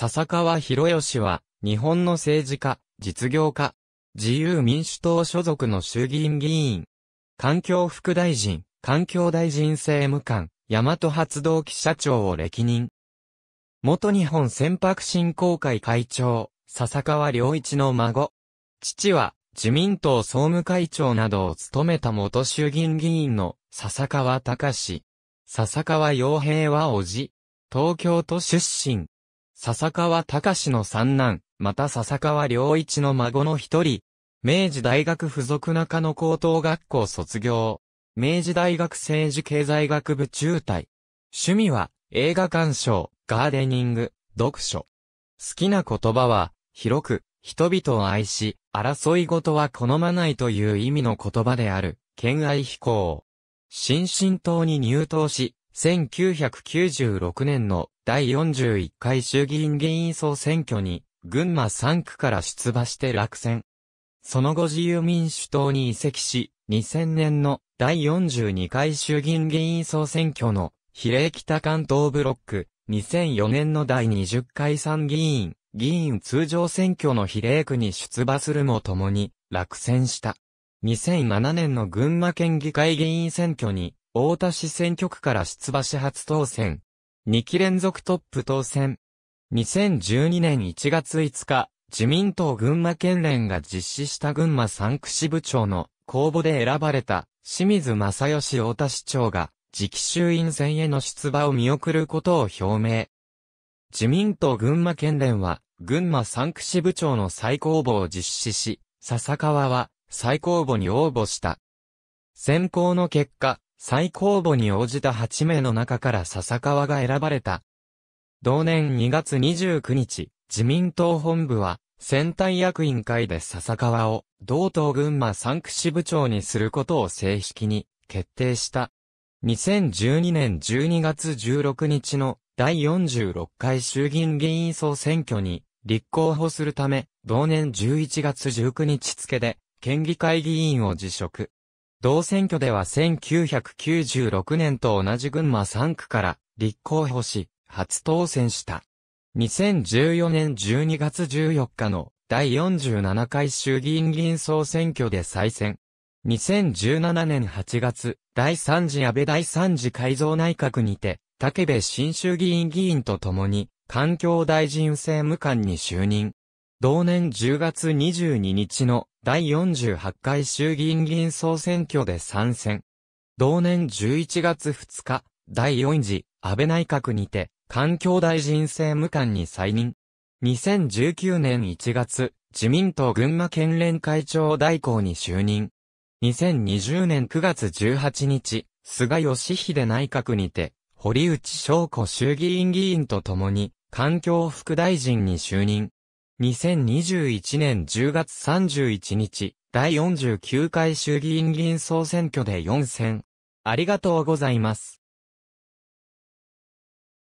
笹川博義は、日本の政治家、実業家、自由民主党所属の衆議院議員、環境副大臣、環境大臣政務官、大和発動機社長を歴任。元日本船舶振興会会長、笹川良一の孫。父は、自民党総務会長などを務めた元衆議院議員の笹川隆史。笹川洋平は叔父。東京都出身。笹川隆の三男、また笹川良一の孫の一人、明治大学附属中野高等学校卒業。明治大学政治経済学部中退。趣味は映画鑑賞、ガーデニング、読書。好きな言葉は、広く、人々を愛し、争い事は好まないという意味の言葉である、兼愛飛行。新進党に入党し、1996年の第41回衆議院議員総選挙に、群馬3区から出馬して落選。その後自由民主党に移籍し、2000年の第42回衆議院議員総選挙の比例北関東ブロック、2004年の第20回参議院、議員通常選挙の比例区に出馬するもともに落選した。2007年の群馬県議会議員選挙に大田市選挙区から出馬し初当選。2期連続トップ当選。2012年1月5日、自民党群馬県連が実施した群馬三区支部長の公募で選ばれた清水正義大田市長が次期衆院選への出馬を見送ることを表明。自民党群馬県連は群馬三区支部長の再公募を実施し、笹川は再公募に応募した。選考の結果、最公募に応じた8名の中から笹川が選ばれた。同年2月29日、自民党本部は、選対役員会で笹川を、同党群馬3区支部長にすることを正式に、決定した。2012年12月16日の第46回衆議院議員総選挙に立候補するため、同年11月19日付で県議会議員を辞職。同選挙では1996年と同じ群馬3区から立候補し、初当選した。2014年12月14日の第47回衆議院議員総選挙で再選。2017年8月、第3次安倍第3次改造内閣にて、竹部新衆議院議員と共に、環境大臣政務官に就任。同年10月22日の第48回衆議院議員総選挙で参戦。同年11月2日、第4次安倍内閣にて、環境大臣政務官に再任。2019年1月、自民党群馬県連会長代行に就任。2020年9月18日、菅義偉内閣にて、堀内翔子衆議院議員と共に、環境副大臣に就任。2021年10月31日、第49回衆議院議員総選挙で4選。ありがとうございます。